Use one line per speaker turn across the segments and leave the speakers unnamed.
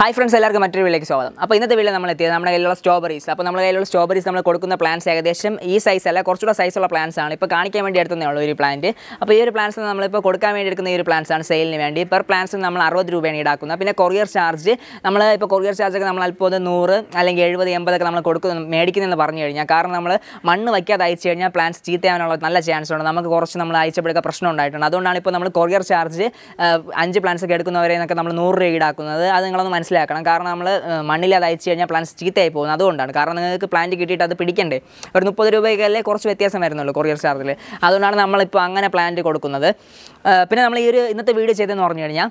hi friends എല്ലാവർക്കും മറ്റൊരു വീട്ടിലേക്ക് സ്വാഗതം അപ്പോൾ ഇന്നത്തെ വീട്ടിൽ നമ്മൾ എത്തിയത് നമ്മുടെ കയ്യിലുള്ള സ്ട്രോബെറീസ് അപ്പോൾ നമ്മുടെ കയ്യിലുള്ള സ്ട്രോബെറീസ് നമ്മൾ കൊടുക്കുന്ന പ്ലാന്റ്സ് ഏകദേശം ഈ സൈസ് അല്ല കുറച്ചുകൂടെ സൈസുള്ള പ്ലാന്റ്സ് ആണ് ഇപ്പോൾ കാണിക്കാൻ വേണ്ടി എടുത്തതേ ഉള്ളൂ ഒരു പ്ലാന്റ് അപ്പോൾ ഈ ഒരു പ്ലാന്റ്സ് നമ്മളിപ്പോൾ കൊടുക്കാൻ വേണ്ടി എടുക്കുന്ന ഈ ഒരു പ്ലാന്റ്സ് ആണ് സെയിലിന് വേണ്ടി പെർ പ്ലാന്റ്സ് നമ്മൾ അറുപത് രൂപയാണ് ഈടാക്കുന്നത് പിന്നെ കൊറിയർ ചാർജ് നമ്മൾ ഇപ്പോൾ കൊറിയർ ചാർജ് ഒക്കെ നമ്മൾ അല്പം നൂറ് അല്ലെങ്കിൽ എഴുപത് എൺപതൊക്കെ നമ്മൾ കൊടുക്കുന്നു മേടിക്കുന്നതെന്ന് പറഞ്ഞു കഴിഞ്ഞാൽ കാരണം നമ്മൾ മണ്ണ് വയ്ക്കാതെ അയച്ചു കഴിഞ്ഞാൽ പ്ലാന്റ്സ് ചീത്തയാവാനുള്ള നല്ല ചാൻസ് ഉണ്ട് നമുക്ക് കുറച്ച് നമ്മൾ അയച്ചപ്പോഴൊക്കെ പ്രശ്നം ഉണ്ടായിട്ടുണ്ട് അതുകൊണ്ടാണ് ഇപ്പോൾ നമ്മൾ കൊറിയർ ചാർജ് അഞ്ച് പ്ലാന്റ്സ് ഒക്കെ എടുക്കുന്നവരെ എന്നൊക്കെ നമ്മൾ നൂറ് രൂപ ഈടാക്കുന്നത് അത് നിങ്ങളൊന്ന് മനസ്സിലാക്കണം കാരണം നമ്മൾ മണ്ണിൽ അത് അയച്ചു കഴിഞ്ഞാൽ പ്ലാന്റ്സ് ചീത്തയായി പോകുന്നത് അതുകൊണ്ടാണ് കാരണം നിങ്ങൾക്ക് പ്ലാന്റ് കിട്ടിയിട്ട് അത് പിടിക്കണ്ടേ ഒരു മുപ്പത് രൂപയ്ക്കല്ലേ കുറച്ച് വ്യത്യാസം വരുന്നുള്ളൂ കൊറിയർ ചാർജിൽ അതുകൊണ്ടാണ് നമ്മളിപ്പോൾ അങ്ങനെ പ്ലാന്റ് കൊടുക്കുന്നത് പിന്നെ നമ്മൾ ഈ ഒരു ഇന്നത്തെ വീഡിയോ ചെയ്തതെന്ന് പറഞ്ഞു കഴിഞ്ഞാൽ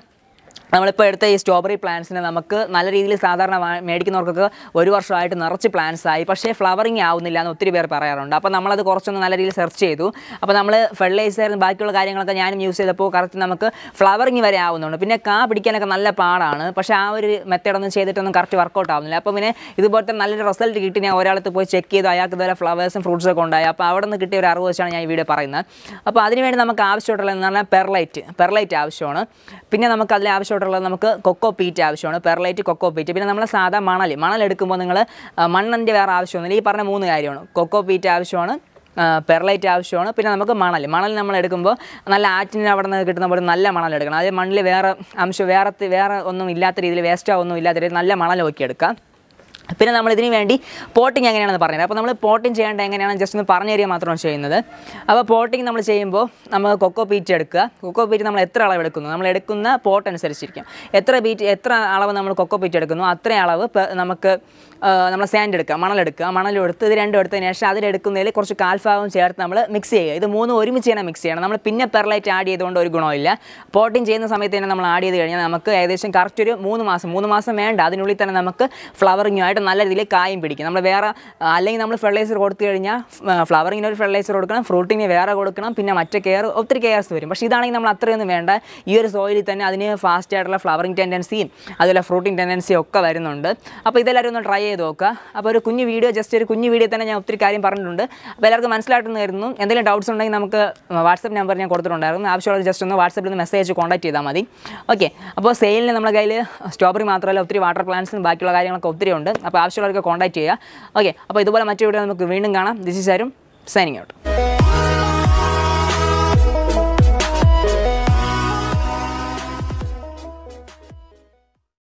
നമ്മളിപ്പോൾ എടുത്ത ഈ സ്ട്രോബെറി പ്ലാന്റ്സിനെ നമുക്ക് നല്ല രീതിയിൽ സാധാരണ മേടിക്കുന്നവർക്കൊക്കെ ഒരു വർഷമായിട്ട് നിറച്ച് പ്ലാന്റ്സ് ആയി പക്ഷേ ഫ്ലവറിങ് ആവുന്നില്ല എന്ന് ഒത്തിരി പേർ പറയാറുണ്ട് അപ്പോൾ നമ്മളത് കുറച്ചൊന്ന് നല്ല രീതിയിൽ സെർച്ച് ചെയ്തു അപ്പോൾ നമ്മൾ ഫെർട്ടിലൈസർ ബാക്കിയുള്ള കാര്യങ്ങളൊക്കെ ഞാനും യൂസ് ചെയ്തപ്പോൾ കറക്റ്റ് നമുക്ക് ഫ്ലവറിങ് വരെ ആവുന്നുണ്ട് പിന്നെ കാ പിടിക്കാനൊക്കെ നല്ല പാടാണ് പക്ഷേ ആ ഒരു മെത്തേഡൊന്നും ചെയ്തിട്ടൊന്നും കറക്റ്റ് വർക്കൗട്ട് ആവുന്നില്ല അപ്പോൾ പിന്നെ ഇതുപോലത്തെ നല്ലൊരു റിസൾട്ട് കിട്ടി ഞാൻ ഒരാളത്ത് പോയി ചെക്ക് ചെയ്തു അയാൾക്ക് ഇതുപോലെ ഫ്ലവേഴ്സും ഫ്രൂട്ട്സൊക്കെ ഉണ്ടായി അപ്പോൾ അവിടെ നിന്ന് കിട്ടിയ ഒരു അറിവ് വെച്ചാണ് ഞാൻ ഈ വീഡിയോ പറയുന്നത് അപ്പോൾ അതിനുവേണ്ടി നമുക്ക് ആവശ്യമായിട്ടുള്ളത് എന്ന് പറഞ്ഞാൽ പെർലൈറ്റ് പെർലൈറ്റ് ആവശ്യമാണ് പിന്നെ നമുക്ക് അതിൽ ആവശ്യമായിട്ടുള്ളത് നമുക്ക് കൊക്കോ പീറ്റ് ആവശ്യമാണ് പെർലൈറ്റ് കൊക്കോ പീറ്റ് പിന്നെ നമ്മൾ സാധാ മണൽ മണൽ എടുക്കുമ്പോൾ നിങ്ങൾ മണ്ണിൻ്റെ വേറെ ആവശ്യമൊന്നുമില്ല ഈ പറഞ്ഞ മൂന്ന് കാര്യമാണ് കൊക്കോ പീറ്റ് ആവശ്യമാണ് പെർലൈറ്റ് ആവശ്യമാണ് പിന്നെ നമുക്ക് മണൽ മണൽ നമ്മൾ എടുക്കുമ്പോൾ നല്ല ആറ്റിന് അവിടെ നിന്ന് കിട്ടുന്ന പോലെ നല്ല മണൽ എടുക്കണം അതായത് മണ്ണിൽ വേറെ അംശം വേറെ വേറെ ഒന്നും ഇല്ലാത്ത രീതിയിൽ വേസ്റ്റോ ഒന്നും ഇല്ലാത്ത രീതിയിൽ നല്ല മണൽ നോക്കിയെടുക്കാം എടുക്കാം പിന്നെ നമ്മൾ ഇതിന് വേണ്ടി പോട്ടിങ് എങ്ങനെയാണെന്ന് പറഞ്ഞത് അപ്പോൾ നമ്മൾ പോട്ടിങ് ചെയ്യേണ്ട എങ്ങനെയാണെന്ന് ജസ്റ്റ് ഒന്ന് പറഞ്ഞു തരിക മാത്രമാണ് ചെയ്യുന്നത് അപ്പോൾ പോട്ടിങ് നമ്മൾ ചെയ്യുമ്പോൾ നമ്മൾ കൊക്കോ പീറ്റ് എടുക്കുക കൊക്കോ പീറ്റ് നമ്മൾ എത്ര അളവ് എടുക്കുന്നു നമ്മൾ എടുക്കുന്ന പോട്ട് അനുസരിച്ചിരിക്കും എത്ര ബീറ്റ് എത്ര അളവ് നമ്മൾ കൊക്കോ പീറ്റ് എടുക്കുന്നു അത്രയും അളവ് നമുക്ക് നമ്മൾ സാൻഡ് എടുക്കുക മണലെടുക്കുക മണലെടുത്ത് ഇത് രണ്ടും എടുത്തതിന് ശേഷം അതിലെടുക്കുന്നതിൽ കുറച്ച് കാൽഫാവും ചേർത്ത് നമ്മൾ മിക്സ് ചെയ്യുക ഇത് മൂന്നും ഒരുമിച്ച് തന്നെ മിക്സ് ചെയ്യണം നമ്മൾ പിന്നെ പെർലൈറ്റ് ആഡ് ചെയ്തുകൊണ്ട് ഒരു ഗുണമില്ല പോട്ടിങ് ചെയ്യുന്ന സമയത്ത് തന്നെ നമ്മൾ ആഡ് ചെയ്ത് കഴിഞ്ഞാൽ നമുക്ക് ഏകദേശം കറക്റ്റ് ഒരു മൂന്ന് മാസം മൂന്ന് മാസം വേണ്ട അതിനുള്ളിൽ തന്നെ നമുക്ക് ഫ്ലവറിങ്ങുമായിട്ട് നന്നായിട്ട് നല്ല രീതിയിൽ കായും പിടിക്കും നമ്മൾ വേറെ അല്ലെങ്കിൽ നമ്മൾ ഫെർട്ടിലൈസർ കൊടുത്തു കഴിഞ്ഞാൽ ഫ്ലവറിങ്ങിന് ഒരു ഫെർട്ടിലൈസർ കൊടുക്കണം ഫ്രൂട്ടിങ്ങിന് വേറെ കൊടുക്കണം പിന്നെ മറ്റേ കെയർ ഒത്തിരി കെയർസ് വരും പക്ഷേ ഇതാണെങ്കിൽ നമ്മൾ അത്രയൊന്നും വേണ്ട ഈ ഒരു സോയിലിൽ തന്നെ അതിന് ഫാസ്റ്റ് ആയിട്ടുള്ള ഫ്ലവറിങ് ടെൻഡൻസിയും അതുപോലെ ഫ്രൂട്ടിങ് ടെൻഡൻസിയും ഒക്കെ വരുന്നുണ്ട് അപ്പോൾ ഇതെല്ലാവരും ഒന്ന് ട്രൈ ചെയ്ത് നോക്കുക അപ്പോൾ ഒരു കുഞ്ഞ് വീഡിയോ ജസ്റ്റ് ഒരു കുഞ്ഞ് വീഡിയോ തന്നെ ഞാൻ ഒത്തിരി കാര്യം പറഞ്ഞിട്ടുണ്ട് അപ്പോൾ എല്ലാവർക്കും മനസ്സിലായിട്ടുണ്ടായിരുന്നു എന്തെങ്കിലും ഡൗട്ട്സ് ഉണ്ടെങ്കിൽ നമുക്ക് വാട്സപ്പ് നമ്പർ ഞാൻ കൊടുത്തിട്ടുണ്ടായിരുന്നു ആവശ്യമുള്ള ജസ്റ്റ് ഒന്ന് വാട്സപ്പിൽ ഒന്ന് മെസ്സേജ് കോൺടാക്ട് ചെയ്താൽ മതി ഓക്കെ അപ്പോൾ സെയിലിന് നമ്മുടെ കയ്യിൽ സ്ട്രോബറി മാത്രമല്ല ഒത്തിരി വാട്ടർ പ്ലാന്റ്സും ബാക്കിയുള്ള കാര്യങ്ങളൊക്കെ ഒത്തിരി ഉണ്ട് അപ്പോൾ ആവശ്യമുള്ളവർക്ക് കോൺടാക്ട് ചെയ്യുക ഓക്കെ അപ്പോൾ ഇതുപോലെ മറ്റു വീഡിയോ നമുക്ക് വീണ്ടും കാണാം ദിസ് ഇസ് ആരും സൈനിങ് ഔട്ട്